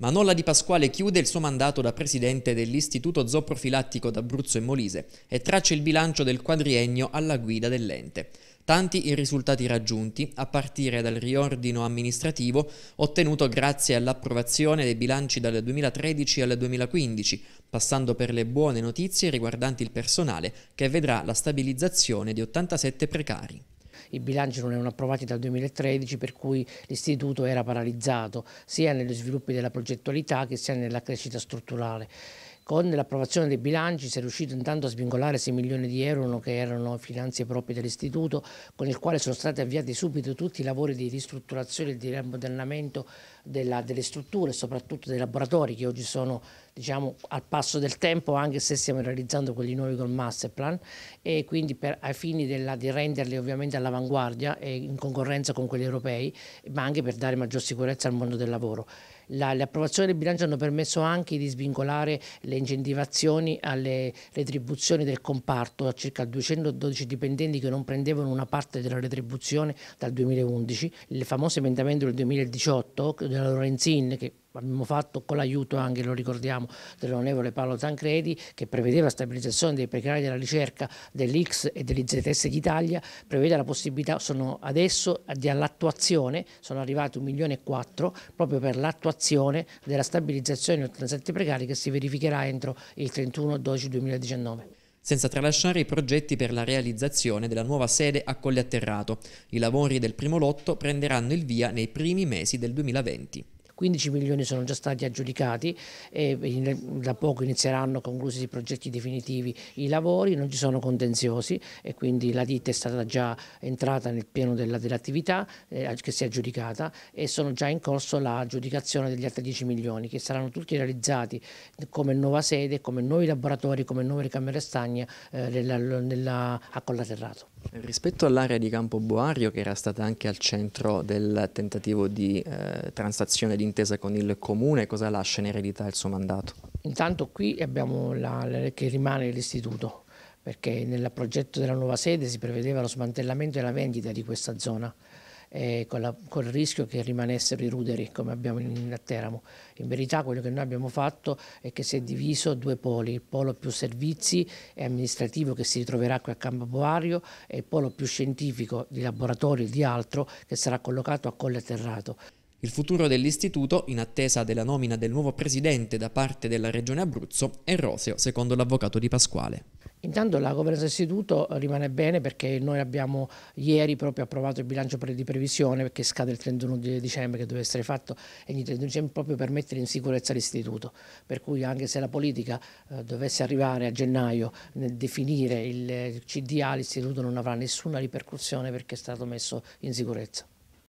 Manolla Di Pasquale chiude il suo mandato da presidente dell'Istituto Zooprofilattico d'Abruzzo e Molise e traccia il bilancio del quadriennio alla guida dell'ente. Tanti i risultati raggiunti, a partire dal riordino amministrativo ottenuto grazie all'approvazione dei bilanci dal 2013 al 2015, passando per le buone notizie riguardanti il personale che vedrà la stabilizzazione di 87 precari. I bilanci non erano approvati dal 2013 per cui l'istituto era paralizzato sia negli sviluppi della progettualità che sia nella crescita strutturale. Con l'approvazione dei bilanci si è riuscito intanto a svincolare 6 milioni di euro che erano finanze proprie dell'istituto, con il quale sono stati avviati subito tutti i lavori di ristrutturazione e di riammodernamento delle strutture soprattutto dei laboratori che oggi sono diciamo, al passo del tempo anche se stiamo realizzando quelli nuovi col master plan e quindi per, ai fini della, di renderli ovviamente all'avanguardia e in concorrenza con quelli europei ma anche per dare maggior sicurezza al mondo del lavoro. La, le approvazioni del bilancio hanno permesso anche di svincolare le incentivazioni alle retribuzioni del comparto a circa 212 dipendenti che non prendevano una parte della retribuzione dal 2011, il famoso emendamento del 2018 della Lorenzin che abbiamo fatto con l'aiuto anche, lo ricordiamo, dell'onorevole Paolo Tancredi che prevedeva la stabilizzazione dei precari della ricerca dell'X e dell'IZS d'Italia, prevede la possibilità, sono adesso all'attuazione, sono arrivati 1 milione e 4 proprio per l'attuazione della stabilizzazione di 87 precari che si verificherà entro il 31 12 2019 senza tralasciare i progetti per la realizzazione della nuova sede a Colle Atterrato, I lavori del primo lotto prenderanno il via nei primi mesi del 2020. 15 milioni sono già stati aggiudicati e da poco inizieranno conclusi i progetti definitivi i lavori, non ci sono contenziosi e quindi la ditta è stata già entrata nel pieno dell'attività dell eh, che si è aggiudicata e sono già in corso la l'aggiudicazione degli altri 10 milioni che saranno tutti realizzati come nuova sede, come nuovi laboratori, come nuove ricamere stagne eh, nella, nella, a Collaterrato. Rispetto all'area di Campo Boario, che era stata anche al centro del tentativo di eh, transazione d'intesa con il Comune, cosa lascia in eredità il suo mandato? Intanto qui abbiamo la, la, che rimane l'istituto, perché nel progetto della nuova sede si prevedeva lo smantellamento e la vendita di questa zona eh, con, la, con, il rischio che rimanessero i ruderi come abbiamo in, Teramo. In verità quello che noi abbiamo fatto è che si è diviso due poli, il polo più servizi e amministrativo che si ritroverà qui a Campo Boario e il polo più scientifico di laboratorio e di altro che sarà collocato a Colle Terrato. Il futuro dell'istituto, in attesa della nomina del nuovo presidente da parte della Regione Abruzzo, è roseo, secondo l'avvocato di Pasquale. Intanto la governance dell'istituto rimane bene perché noi abbiamo ieri proprio approvato il bilancio di previsione perché scade il 31 dicembre che deve essere fatto e il 31 dicembre proprio per mettere in sicurezza l'istituto. Per cui anche se la politica eh, dovesse arrivare a gennaio nel definire il eh, CDA l'istituto non avrà nessuna ripercussione perché è stato messo in sicurezza.